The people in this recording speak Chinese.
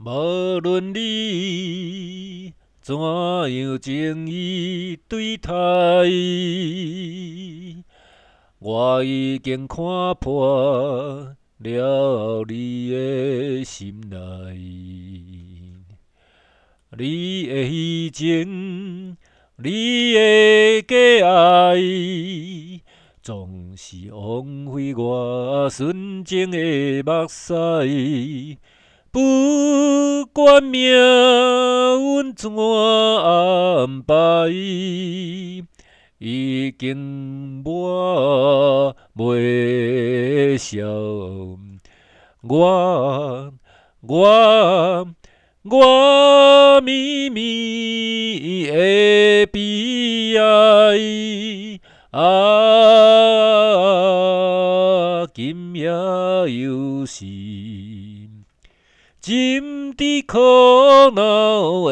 无论你怎样情意对待，我已经看破了你的心内，你的虚情，你的假爱，总是枉费我纯情的目屎。不管命运怎安排，已经躲袂消，我我我绵绵的悲哀，啊，今夜又是。沉在苦恼